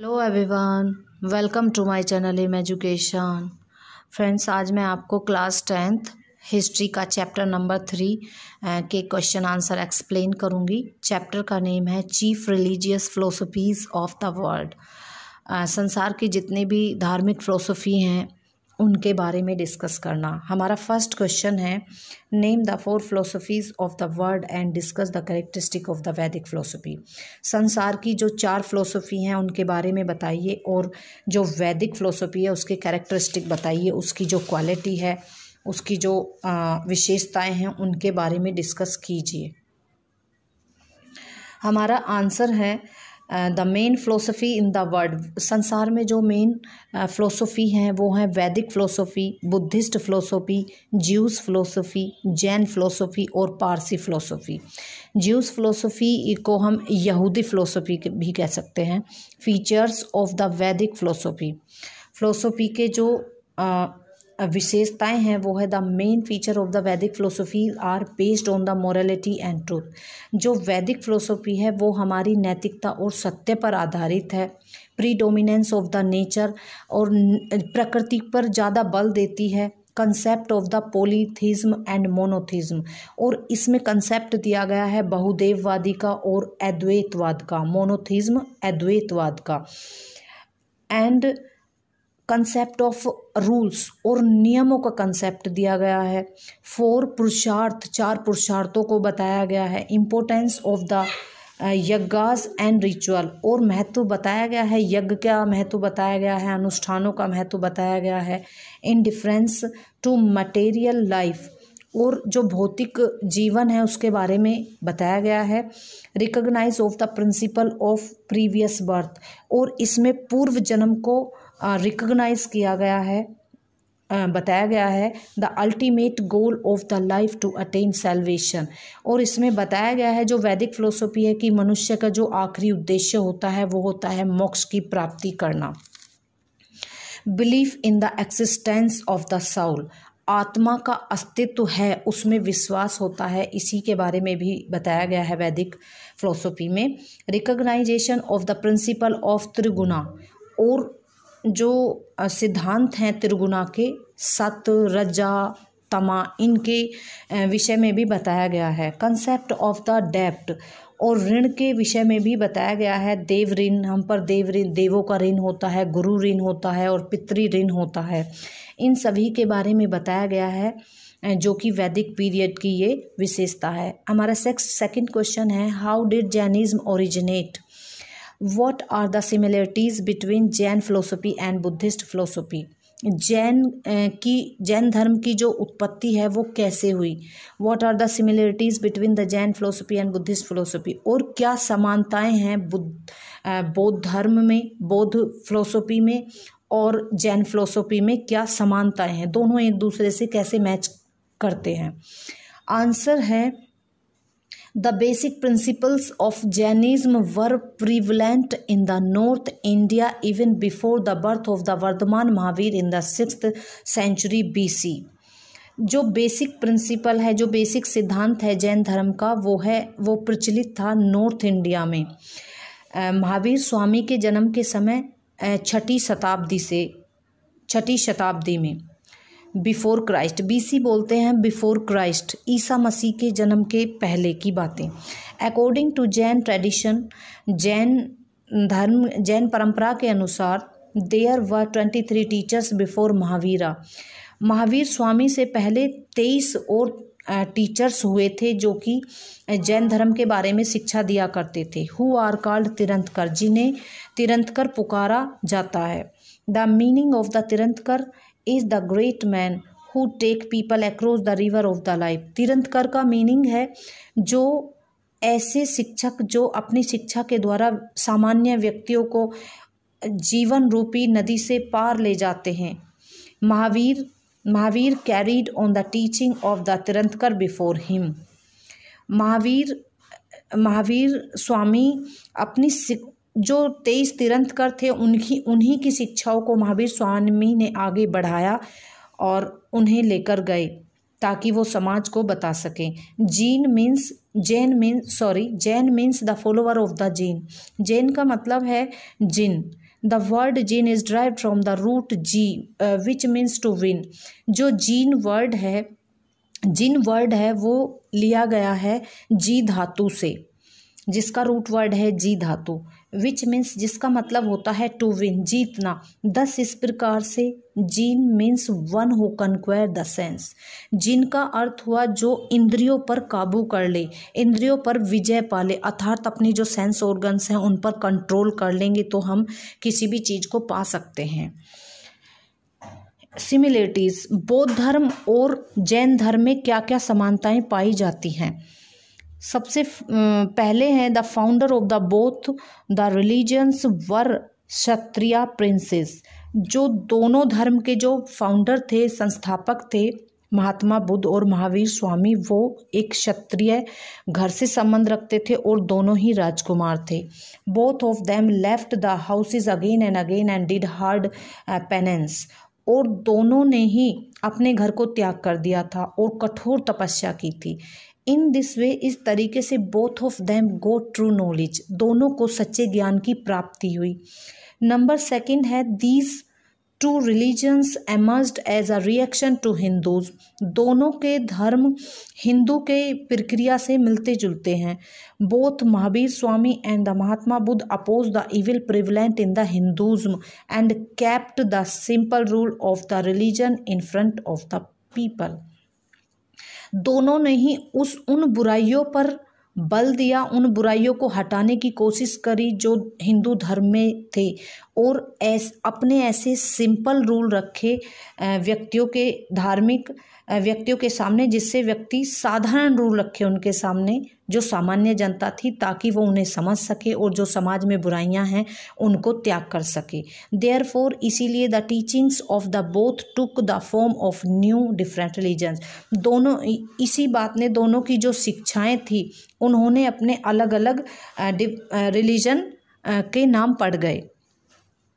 hello everyone welcome to my channel I'm education friends आज मैं आपको क्लास टेंथ हिस्ट्री का चैप्टर नंबर थ्री के क्वेश्चन आंसर एक्सप्लेन करूंगी चैप्टर का नेम है chief religious philosophies of the world संसार के जितने भी धार्मिक फ़िलोसफी हैं उनके बारे में डिस्कस करना हमारा फर्स्ट क्वेश्चन है name the four philosophies of the world and discuss the characteristic of the Vedic philosophy संसार की जो चार फ़िलोसफी हैं उनके बारे में बताइए और जो वैदिक फ़िलोसफी है उसके कैरेक्टरिस्टिक बताइए उसकी जो क्वालिटी है उसकी जो विशेषताएं हैं उनके बारे में डिस्कस कीजिए हमारा आंसर है the main philosophy in the world संसार में जो मेन फ़िलोसफ़ी हैं वो हैं Vedic philosophy Buddhist philosophy Jews philosophy Jain philosophy और पारसी फ़िलोसफ़ी ज्यूस फ़िलोसफ़ी को हम यहूदी फ़िलोसफ़ी भी कह सकते हैं फीचर्स ऑफ द वैदिक फ़िलोसफ़ी फ़िलोसफ़ी के जो विशेषताएं हैं वो है the main feature of the Vedic philosophy are based on the morality and truth जो वैदिक फ़िलोसफी है वो हमारी नैतिकता और सत्य पर आधारित है predominance of the nature और प्रकृति पर ज़्यादा बल देती है concept of the polytheism and monotheism और इसमें कंसेप्ट दिया गया है बहुदेववादी का और अद्वैतवाद का मोनोथिज्म अद्वैतवाद का एंड कंसेप्ट ऑफ रूल्स और नियमों का कंसेप्ट दिया गया है फोर पुरुषार्थ चार पुरुषार्थों को बताया गया है importance of the yajnas and ritual और महत्व बताया गया है यज्ञ का महत्व बताया गया है अनुष्ठानों का महत्व बताया गया है in difference to material life और जो भौतिक जीवन है उसके बारे में बताया गया है recognize of the principle of previous birth और इसमें पूर्व जन्म को रिकग्नाइज किया गया है बताया गया है the ultimate goal of the life to attain salvation और इसमें बताया गया है जो वैदिक फिलोसॉफी है कि मनुष्य का जो आखिरी उद्देश्य होता है वो होता है मोक्ष की प्राप्ति करना belief in the existence of the soul आत्मा का अस्तित्व है उसमें विश्वास होता है इसी के बारे में भी बताया गया है वैदिक फिलोसॉफी में recognition of the principle of triguna और जो सिद्धांत हैं त्रिगुणा के सत रजा तमा इनके विषय में भी बताया गया है कंसेप्ट ऑफ द डेप्ट और ऋण के विषय में भी बताया गया है देव ऋण हम पर देव ऋण देवों का ऋण होता है गुरु ऋण होता है और पितृ ऋण होता है इन सभी के बारे में बताया गया है जो कि वैदिक पीरियड की ये विशेषता है हमारा सेक्स सेकंड क्वेश्चन है how did Jainism originate what are the similarities between Jain philosophy and Buddhist philosophy Jain की जैन धर्म की जो उत्पत्ति है वो कैसे हुई what are the similarities between the Jain philosophy and Buddhist philosophy और क्या समानताएं हैं बुद्ध uh, बौद्ध धर्म में बौद्ध फिलोसफी में और जैन फिलोसफी में क्या समानताएं हैं दोनों एक दूसरे से कैसे मैच करते हैं आंसर है the basic principles of Jainism were prevalent in the north India even before the birth of the Vardhaman Mahavir in the six century C जो बेसिक प्रिंसिपल है जो बेसिक सिद्धांत है जैन धर्म का वो है वो प्रचलित था नॉर्थ इंडिया में महावीर स्वामी के जन्म के समय छठी शताब्दी से छठी शताब्दी में बिफ़ोर क्राइस्ट बीसी बोलते हैं बिफ़ोर क्राइस्ट ईसा मसीह के जन्म के पहले की बातें according to Jain tradition Jain धर्म जैन परंपरा के अनुसार there were twenty three teachers before Mahavira Mahavir Swami से पहले तेईस और टीचर्स हुए थे जो कि जैन धर्म के बारे में शिक्षा दिया करते थे हु आर कॉल्ड तिरंतकर जिन्हें तिरंतकर पुकारा जाता है the meaning of the Tirthankar is the great man who take people across the river of the life तीरंतकर का मीनिंग है जो ऐसे शिक्षक जो अपनी शिक्षा के द्वारा सामान्य व्यक्तियों को जीवन रूपी नदी से पार ले जाते हैं Mahavir Mahavir carried on the teaching of the Tirthankar before him Mahavir Mahavir Swami अपनी जो तेईस तिरंतकर थे उनकी उन्हीं की शिक्षाओं को महावीर स्वामी ने आगे बढ़ाया और उन्हें लेकर गए ताकि वो समाज को बता सकें Jin means Jain means sorry Jain means the follower of the Jin Jain का मतलब है Jin the word Jin is drive from the root ji which means to win जो जीन वर्ड है जिन वर्ड है वो लिया गया है जी धातु से जिसका रूट वर्ड है जी धातु विच मीन्स जिसका मतलब होता है टू विन जीतना दस इस प्रकार से जीन मीन्स वन हो कनक्वायर द सेंस जीन का अर्थ हुआ जो इंद्रियों पर काबू कर ले इंद्रियों पर विजय पा ले अर्थात अपनी जो सेंस ऑर्गन्स हैं उन पर कंट्रोल कर लेंगे तो हम किसी भी चीज़ को पा सकते हैं सिमिलेटिज बौद्ध धर्म और जैन धर्म में क्या क्या समानताएं पाई जाती हैं सबसे पहले हैं the founder of the both the religions were Kshatriya princes जो दोनों धर्म के जो फाउंडर थे संस्थापक थे महात्मा बुद्ध और महावीर स्वामी वो एक क्षत्रिय घर से संबंध रखते थे और दोनों ही राजकुमार थे both of them left the houses again and again and did hard penance और दोनों ने ही अपने घर को त्याग कर दिया था और कठोर तपस्या की थी इन दिस वे इस तरीके से both of them go true knowledge दोनों को सच्चे ज्ञान की प्राप्ति हुई नंबर सेकंड है these two religions emerge as a reaction to Hindus दोनों के धर्म हिंदू के प्रक्रिया से मिलते जुलते हैं both Mahavir Swami and the Mahatma Buddha oppose the evil prevalent in the Hinduism and kept the simple rule of the religion in front of the people दोनों ने ही उस उन बुराइयों पर बल दिया उन बुराइयों को हटाने की कोशिश करी जो हिंदू धर्म में थे और ऐस अपने ऐसे सिंपल रूल रखे व्यक्तियों के धार्मिक व्यक्तियों के सामने जिससे व्यक्ति साधारण रूल रखे उनके सामने जो सामान्य जनता थी ताकि वो उन्हें समझ सके और जो समाज में बुराइयां हैं उनको त्याग कर सके देयर फोर इसीलिए the teachings of the both took the form of new different religions दोनों इसी बात ने दोनों की जो शिक्षाएं थी उन्होंने अपने अलग अलग रिलीजन के नाम पढ़ गए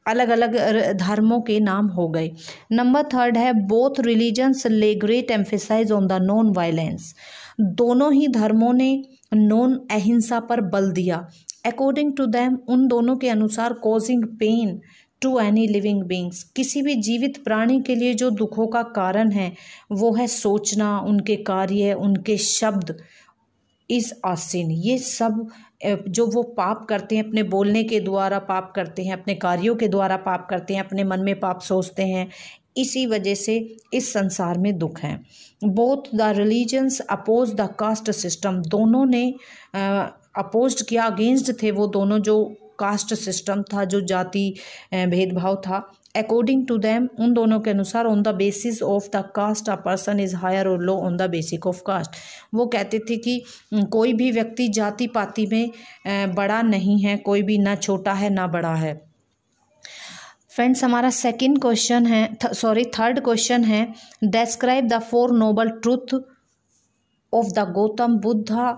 अलग अलग धर्मों के नाम हो गए नंबर थर्ड है both religions lay great emphasise on the non violence दोनों ही धर्मों ने नॉन अहिंसा पर बल दिया अकॉर्डिंग टू दैम उन दोनों के अनुसार causing pain to any living beings किसी भी जीवित प्राणी के लिए जो दुखों का कारण है वो है सोचना उनके कार्य उनके शब्द इस आसीन ये सब जो वो पाप करते हैं अपने बोलने के द्वारा पाप करते हैं अपने कार्यों के द्वारा पाप करते हैं अपने मन में पाप सोचते हैं इसी वजह से इस संसार में दुख है both the religions oppose the caste system दोनों ने अपोज किया अगेंस्ट थे वो दोनों जो कास्ट सिस्टम था जो जाति भेदभाव था अकॉर्डिंग टू दैम उन दोनों के अनुसार on the basis of the caste a person is higher और low on the basic of caste वो कहते थे कि कोई भी व्यक्ति जाति पाति में बड़ा नहीं है कोई भी ना छोटा है ना बड़ा है फ्रेंड्स हमारा सेकेंड क्वेश्चन है सॉरी थर्ड क्वेश्चन है describe the four noble truth of the Gautam Buddha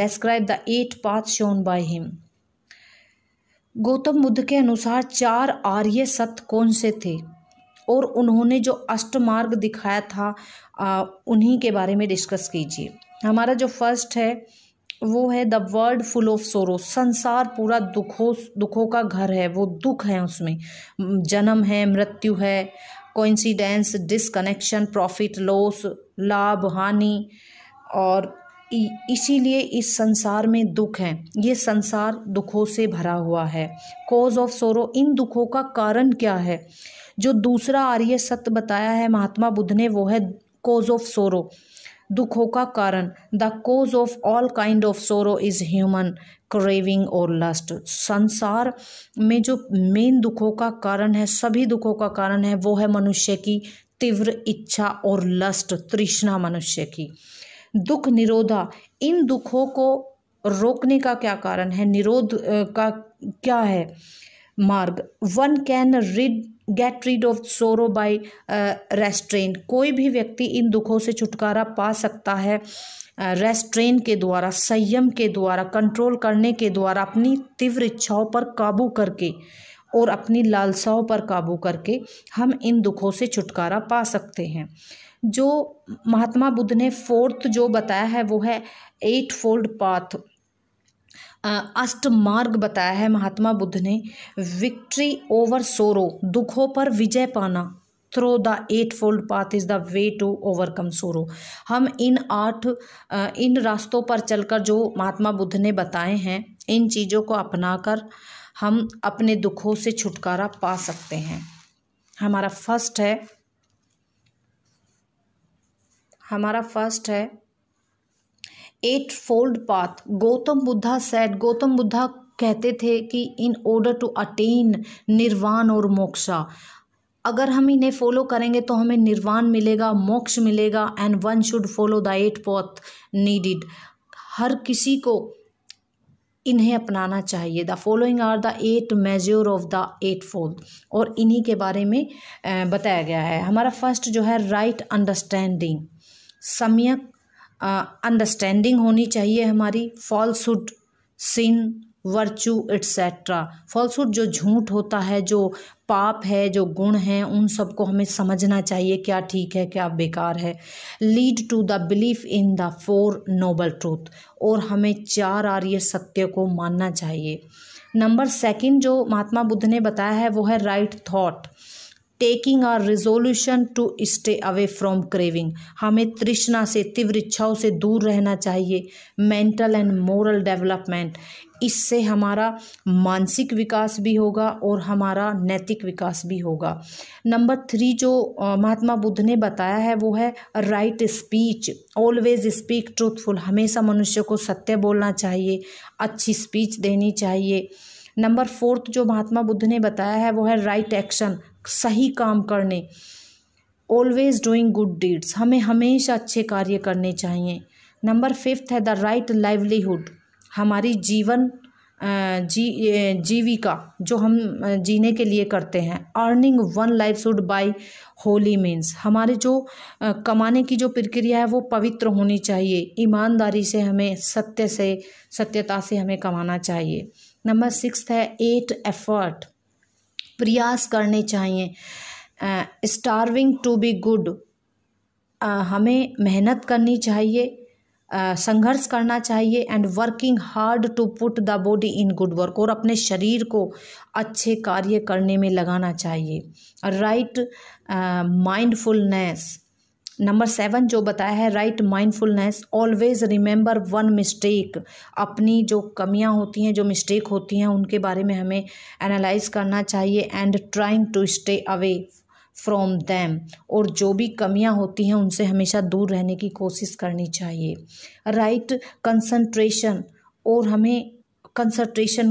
describe the eight path shown by him Gautam Buddha के अनुसार चार आर्य सत्य कौन से थे और उन्होंने जो अष्टमार्ग दिखाया था आ, उन्हीं के बारे में डिस्कस कीजिए हमारा जो फर्स्ट है वो है द वर्ल्ड फुल ऑफ सोरो संसार पूरा दुखों दुखों का घर है वो दुख है उसमें जन्म है मृत्यु है कोइंसिडेंस डिसकनेक्शन प्रॉफिट लॉस लाभ हानि और इसीलिए इस संसार में दुख है ये संसार दुखों से भरा हुआ है कॉज ऑफ सोरो इन दुखों का कारण क्या है जो दूसरा आर्य सत्य बताया है महात्मा बुद्ध ने वो है कॉज ऑफ सोरो दुखों का कारण the cause of all kind of sorrow is human craving और लस्ट संसार में जो मेन दुखों का कारण है सभी दुखों का कारण है वो है मनुष्य की तीव्र इच्छा और लस्ट तृष्णा मनुष्य की दुख निरोधा इन दुखों को रोकने का क्या कारण है निरोध का क्या है मार्ग one can rid get rid of sorrow by restrain कोई भी व्यक्ति इन दुखों से छुटकारा पा सकता है रेस्ट्रेन के द्वारा संयम के द्वारा कंट्रोल करने के द्वारा अपनी तीव्र इच्छाओं पर काबू करके और अपनी लालसाओं पर काबू करके हम इन दुखों से छुटकारा पा सकते हैं जो महात्मा बुद्ध ने फोर्थ जो बताया है वो है एट फोल्ड पाथ अष्ट मार्ग बताया है महात्मा बुद्ध ने विक्ट्री ओवर सोरो दुखों पर विजय पाना through the eight fold path is the way to overcome sorrow हम इन आठ इन रास्तों पर चलकर जो महात्मा बुद्ध ने बताए हैं इन चीज़ों को अपनाकर हम अपने दुखों से छुटकारा पा सकते हैं हमारा फर्स्ट है हमारा फर्स्ट है eight fold path Gautam Buddha set Gautam Buddha कहते थे कि इन ऑर्डर टू अटेन निर्वाण और मोक्षा अगर हम इन्हें फॉलो करेंगे तो हमें निर्वाण मिलेगा मोक्ष मिलेगा and one should follow the eight path needed हर किसी को इन्हें अपनाना चाहिए the following are the eight major of the eight fold और इन्हीं के बारे में बताया गया है हमारा फर्स्ट जो है राइट right अंडरस्टैंडिंग सम्यक अंडरस्टैंडिंग होनी चाहिए हमारी falsehood sin virtue etcetera falsehood जो झूठ होता है जो पाप है जो गुण हैं उन सबको हमें समझना चाहिए क्या ठीक है क्या बेकार है lead to the belief in the four noble truth और हमें चार आर्य सत्य को मानना चाहिए नंबर सेकंड जो महात्मा बुद्ध ने बताया है वो है right right thought taking are resolution to stay away from craving हमें तृष्णा से तीव्र इच्छाओं से दूर रहना चाहिए मेंटल एंड मोरल डेवलपमेंट इससे हमारा मानसिक विकास भी होगा और हमारा नैतिक विकास भी होगा नंबर थ्री जो महात्मा बुद्ध ने बताया है वो है right speech always speak truthful हमेशा मनुष्य को सत्य बोलना चाहिए अच्छी स्पीच देनी चाहिए नंबर फोर्थ जो महात्मा बुद्ध ने बताया है वो है राइट एक्शन सही काम करने ऑलवेज डूइंग गुड डीड्स हमें हमेशा अच्छे कार्य करने चाहिए नंबर फिफ्थ है द राइट लाइवलीहुड हमारी जीवन जी जीविका जो हम जीने के लिए करते हैं earning one life should by holy means हमारे जो कमाने की जो प्रक्रिया है वो पवित्र होनी चाहिए ईमानदारी से हमें सत्य से सत्यता से हमें कमाना चाहिए नंबर सिक्स है एट एफर्ट प्रयास करने चाहिए स्टारविंग टू बी गुड हमें मेहनत करनी चाहिए संघर्ष करना चाहिए and working hard to put the body in good work और अपने शरीर को अच्छे कार्य करने में लगाना चाहिए राइट माइंडफुलनेस नंबर सेवन जो बताया है right mindfulness always remember one mistake अपनी जो कमियां होती हैं जो मिस्टेक होती हैं उनके बारे में हमें एनालाइज करना चाहिए and trying to stay away from them और जो भी कमियां होती हैं उनसे हमेशा दूर रहने की कोशिश करनी चाहिए राइट right कंसंट्रेशन और हमें कंसंट्रेशन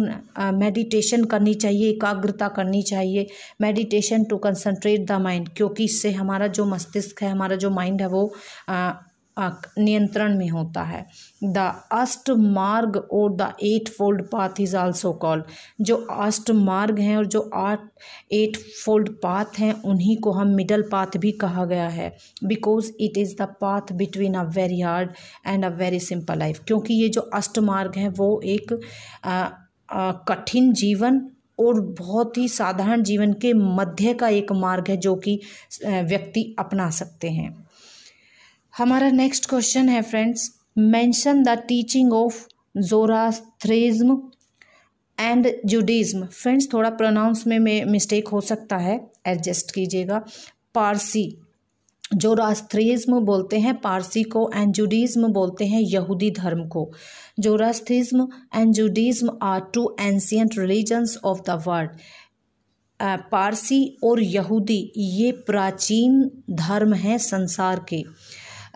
मेडिटेशन uh, करनी चाहिए एकाग्रता करनी चाहिए meditation to concentrate the mind क्योंकि इससे हमारा जो मस्तिष्क है हमारा जो माइंड है वो uh, नियंत्रण में होता है द अष्ट मार्ग और the eight fold path is also called जो अष्ट मार्ग हैं और जो आठ एट फोल्ड पाथ हैं उन्हीं को हम मिडल पाथ भी कहा गया है because it is the path between a very hard and a very simple life क्योंकि ये जो अष्ट मार्ग हैं वो एक कठिन जीवन और बहुत ही साधारण जीवन के मध्य का एक मार्ग है जो कि व्यक्ति अपना सकते हैं हमारा नेक्स्ट क्वेश्चन है friends mention the teaching of Zoroastrianism and Judaism friends थोड़ा प्रोनाउंस में, मिस्टेक हो सकता है एडजस्ट कीजिएगा पारसी जो बोलते हैं पारसी को एंड जुडिज्म बोलते हैं यहूदी धर्म को जो and Judaism are two ancient religions of the world Parsi और यहूदी ये प्राचीन धर्म हैं संसार के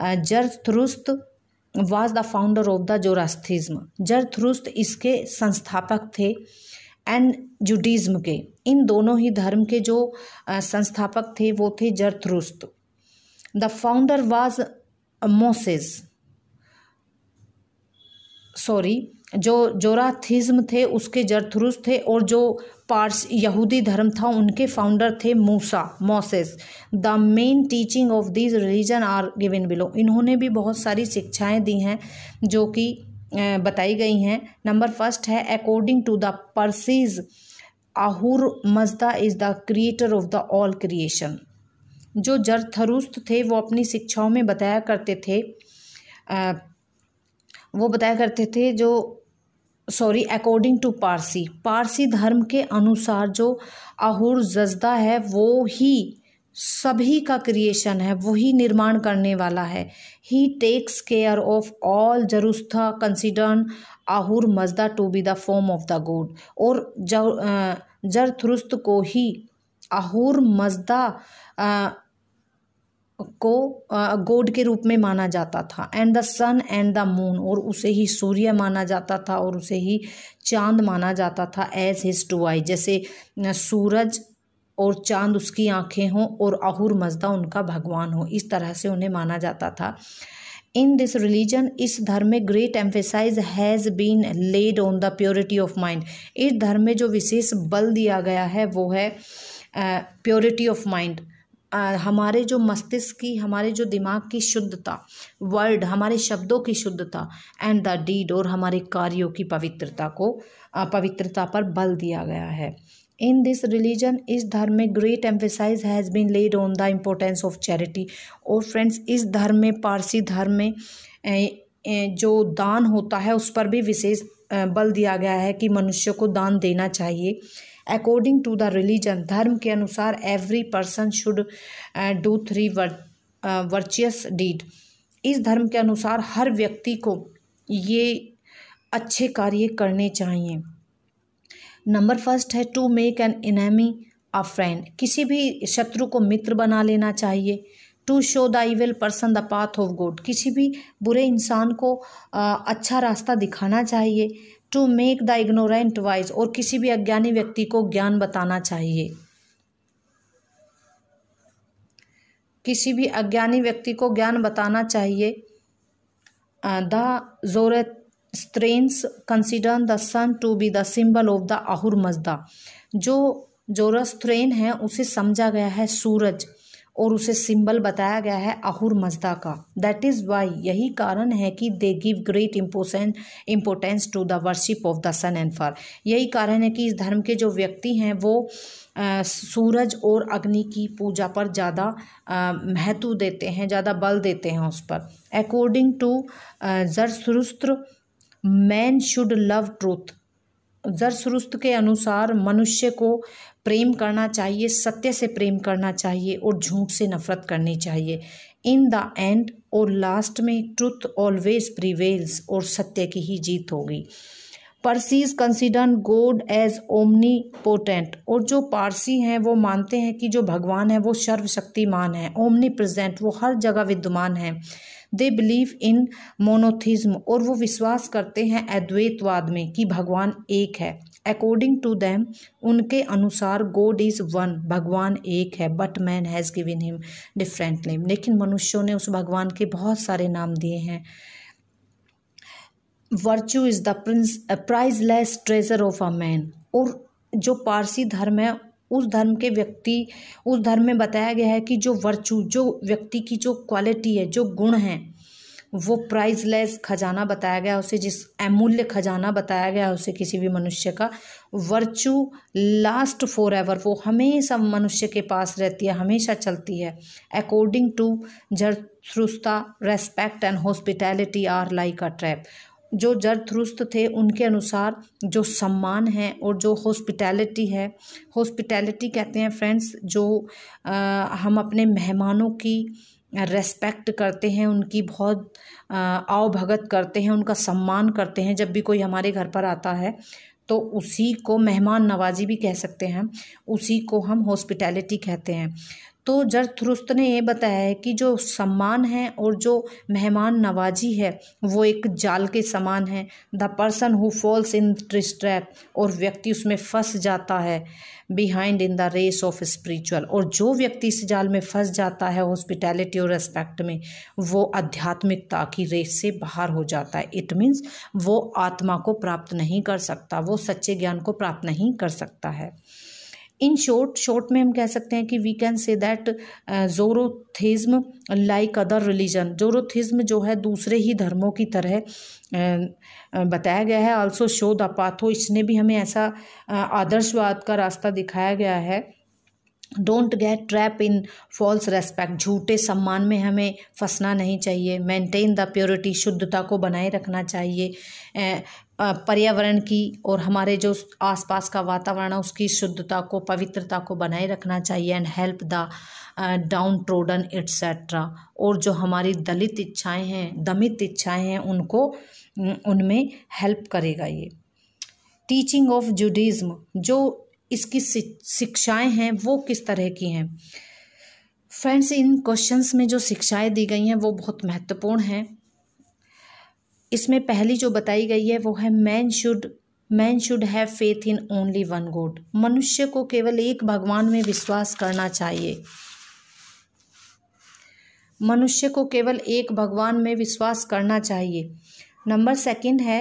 Zarathustra was the founder of the Zoroastrianism Zarathustra इसके संस्थापक थे एंड जुडिज़्म के इन दोनों ही धर्म के जो संस्थापक थे वो थे Zarathustra the founder was Moses sorry जो जोराथिज्म थे उसके जरथ्रुस्त थे और जो पार्स यहूदी धर्म था उनके फाउंडर थे मूसा Moses the main teaching of this religion are given below इन्होंने भी बहुत सारी शिक्षाएं दी हैं जो कि बताई गई हैं नंबर फर्स्ट है according to the Parsis Ahura Mazda is the creator of the all creation जो जरथरुस्त थे वो अपनी शिक्षाओं में बताया करते थे आ, वो बताया करते थे जो sorry according to Parsi Parsi धर्म के अनुसार जो आहूर जजदा है वो ही सभी का क्रिएशन है वही निर्माण करने वाला है he takes care of all Zarathustra considered Ahura Mazda to be the form of the god और जर थ्रुस्त को ही आहूर मजदा को गोड के रूप में माना जाता था and the sun and the moon और उसे ही सूर्य माना जाता था और उसे ही चांद माना जाता था एज हिज टू आई जैसे सूरज और चांद उसकी आंखें हों और अहुर मजदा उनका भगवान हो इस तरह से उन्हें माना जाता था इन दिस रिलीजन इस धर्म में great emphasise has been laid on the purity of mind इस धर्म में जो विशेष बल दिया गया है वो है प्योरिटी ऑफ माइंड हमारे जो मस्तिष्क की हमारे जो दिमाग की शुद्धता वर्ड हमारे शब्दों की शुद्धता एंड द डीड और हमारे कार्यों की पवित्रता को पवित्रता पर बल दिया गया है इन दिस रिलीजन इस धर्म में great emphasise has been laid on the importance of charity और फ्रेंड्स इस धर्म में पारसी धर्म में जो दान होता है उस पर भी विशेष बल दिया गया है कि मनुष्य को दान देना चाहिए अकॉर्डिंग टू द रिलीजन धर्म के अनुसार every person should do three virtuous deed इस धर्म के अनुसार हर व्यक्ति को ये अच्छे कार्य करने चाहिए नंबर फर्स्ट है to make an enemy a friend किसी भी शत्रु को मित्र बना लेना चाहिए to show the evil person the path of good किसी भी बुरे इंसान को आ, अच्छा रास्ता दिखाना चाहिए to make the ignorant wise और किसी भी अज्ञानी व्यक्ति को ज्ञान बताना चाहिए किसी भी अज्ञानी व्यक्ति को ज्ञान बताना चाहिए the Zoroastrians consider the sun to be the symbol of the Ahura Mazda जो जोरस्ट्रेन है उसे समझा गया है सूरज और उसे सिंबल बताया गया है आहुर मजदा का दैट इज़ वाई यही कारण है कि they give great important importance to the worship of the sun and fire यही कारण है कि इस धर्म के जो व्यक्ति हैं वो आ, सूरज और अग्नि की पूजा पर ज़्यादा महत्व देते हैं ज़्यादा बल देते हैं उस पर according to Zarathustra man should love truth Zarathustra के अनुसार मनुष्य को प्रेम करना चाहिए सत्य से प्रेम करना चाहिए और झूठ से नफरत करनी चाहिए इन द एंड और लास्ट में ट्रुथ ऑलवेज प्रिवेल्स और सत्य की ही जीत होगी Parsis consider god as omnipotent और जो पारसी हैं वो मानते हैं कि जो भगवान है वो सर्वशक्तिमान है ओमनी प्रजेंट वो हर जगह विद्यमान है दे बिलीव इन मोनोथिज्म और वो विश्वास करते हैं अद्वैतवाद में कि भगवान एक है अकॉर्डिंग टू दैम उनके अनुसार गॉड इज़ वन भगवान एक है but man has given him different name लेकिन मनुष्यों ने उस भगवान के बहुत सारे नाम दिए हैं virtue is the prince priceless treasure of a man और जो पारसी धर्म है उस धर्म के व्यक्ति उस धर्म में बताया गया है कि जो वर्चू जो व्यक्ति की जो क्वालिटी है जो गुण हैं वो प्राइजलेस खजाना बताया गया उसे जिस अमूल्य खजाना बताया गया उसे किसी भी मनुष्य का वर्चू लास्ट फॉर एवर वो हमेशा मनुष्य के पास रहती है हमेशा चलती है according to Zarathustra respect and hospitality are like a trap जो जरथ्रुस्त थे उनके अनुसार जो सम्मान है और जो हॉस्पिटैलिटी है हॉस्पिटैलिटी कहते हैं फ्रेंड्स जो आ, हम अपने मेहमानों की रेस्पेक्ट करते हैं उनकी बहुत भगत करते हैं उनका सम्मान करते हैं जब भी कोई हमारे घर पर आता है तो उसी को मेहमान नवाजी भी कह सकते हैं उसी को हम हॉस्पिटैलिटी कहते हैं तो जरथुरुस्त ने यह बताया है कि जो सम्मान है और जो मेहमान नवाजी है वो एक जाल के समान है the person who falls in this trap और व्यक्ति उसमें फंस जाता है behind in the race of spiritual और जो व्यक्ति इस जाल में फंस जाता है हॉस्पिटैलिटी और रेस्पेक्ट में वो आध्यात्मिकता की रेस से बाहर हो जाता है इट मीन्स वो आत्मा को प्राप्त नहीं कर सकता वो सच्चे ज्ञान को प्राप्त नहीं कर सकता है इन शॉर्ट शॉर्ट में हम कह सकते हैं कि we can say that Zoroastrianism like other religion Zoroastrianism जो है दूसरे ही धर्मों की तरह uh, uh, बताया गया है ऑल्सो शो द पाथो इसने भी हमें ऐसा uh, आदर्शवाद का रास्ता दिखाया गया है don't get trap in false respect झूठे सम्मान में हमें फंसना नहीं चाहिए मेंटेन द प्योरिटी शुद्धता को बनाए रखना चाहिए पर्यावरण की और हमारे जो आसपास का वातावरण है उसकी शुद्धता को पवित्रता को बनाए रखना चाहिए and help the downtrodden etcetera और जो हमारी दलित इच्छाएं हैं दमित इच्छाएं हैं उनको उनमें हेल्प करेगा ये टीचिंग ऑफ जुडिज़्म जो इसकी शिक्षाएं हैं वो किस तरह की हैं फ्रेंड्स इन क्वेश्चंस में जो शिक्षाएं दी गई हैं वो बहुत महत्वपूर्ण हैं इसमें पहली जो बताई गई है वो है man should man should have faith in only one god मनुष्य को केवल एक भगवान में विश्वास करना चाहिए मनुष्य को केवल एक भगवान में विश्वास करना चाहिए नंबर सेकंड है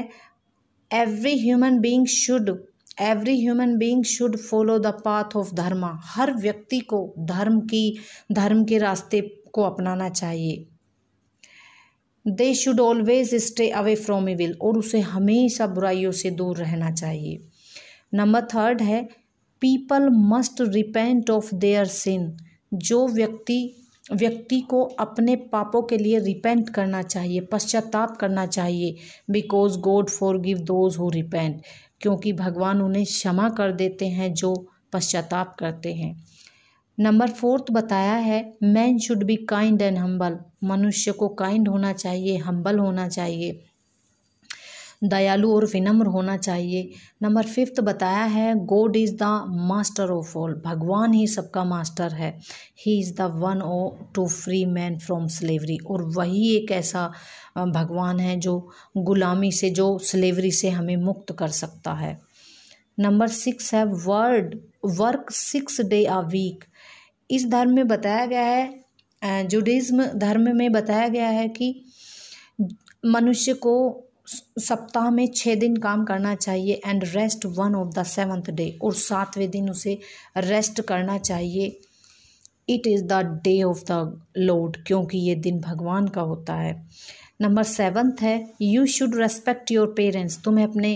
every human being should every human being should follow the path of dharma हर व्यक्ति को धर्म की धर्म के रास्ते को अपनाना चाहिए they should always stay away from evil और उसे हमेशा बुराइयों से दूर रहना चाहिए नंबर थर्ड है people must repent of their sin जो व्यक्ति व्यक्ति को अपने पापों के लिए रिपेंट करना चाहिए पश्चाताप करना चाहिए because god forgive those who repent क्योंकि भगवान उन्हें क्षमा कर देते हैं जो पश्चाताप करते हैं नंबर फोर्थ बताया है man should be kind and humble मनुष्य को काइंड होना चाहिए हम्बल होना चाहिए दयालु और विनम्र होना चाहिए नंबर फिफ्थ बताया है god is the master of all भगवान ही सबका मास्टर है ही इज़ द वन ओ to free man from slavery और वही एक ऐसा भगवान है जो गुलामी से जो स्लेवरी से हमें मुक्त कर सकता है नंबर सिक्स है word work six day a week इस धर्म में बताया गया है जुडिज़्म धर्म में बताया गया है कि मनुष्य को सप्ताह में छः दिन काम करना चाहिए and rest one of the seventh day और सातवें दिन उसे रेस्ट करना चाहिए it is the day of the lord क्योंकि ये दिन भगवान का होता है नंबर सेवन्थ है you should respect your parents तुम्हें अपने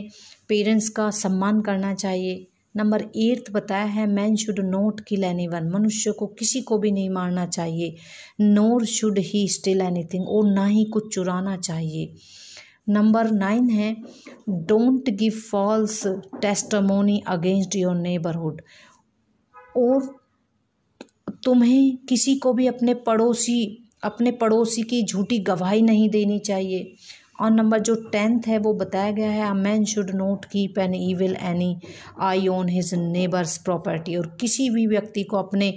पेरेंट्स का सम्मान करना चाहिए नंबर एट्थ बताया है man should not kill anyone मनुष्य को किसी को भी नहीं मारना चाहिए nor should he steal anything और ना ही कुछ चुराना चाहिए नंबर नाइन है don't give false testimony against your neighbourhood और तुम्हें किसी को भी अपने पड़ोसी अपने पड़ोसी की झूठी गवाही नहीं देनी चाहिए और नंबर जो टेंथ है वो बताया गया है man should not keep an evil any eye on his neighbours property और किसी भी व्यक्ति को अपने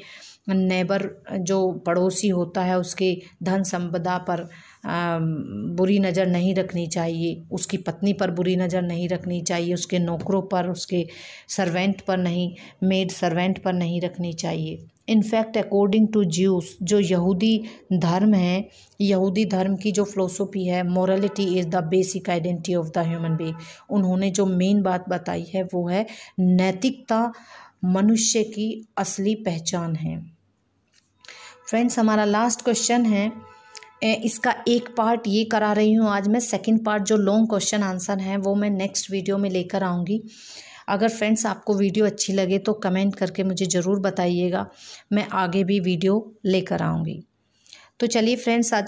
नेबर जो पड़ोसी होता है उसके धन संपदा पर बुरी नज़र नहीं रखनी चाहिए उसकी पत्नी पर बुरी नज़र नहीं रखनी चाहिए उसके नौकरों पर उसके सर्वेंट पर नहीं मेड सर्वेंट पर नहीं रखनी चाहिए इनफैक्ट अकॉर्डिंग टू ज्यूस जो यहूदी धर्म है यहूदी धर्म की जो फ़िलोसफी है morality is the basic identity of the human being उन्होंने जो मेन बात बताई है वो है नैतिकता मनुष्य की असली पहचान है फ्रेंड्स हमारा लास्ट क्वेश्चन है इसका एक पार्ट ये करा रही हूँ आज मैं सेकंड पार्ट जो लॉन्ग क्वेश्चन आंसर हैं वो मैं नेक्स्ट वीडियो में लेकर आऊँगी अगर फ्रेंड्स आपको वीडियो अच्छी लगे तो कमेंट करके मुझे ज़रूर बताइएगा मैं आगे भी वीडियो लेकर आऊँगी तो चलिए फ्रेंड्स आज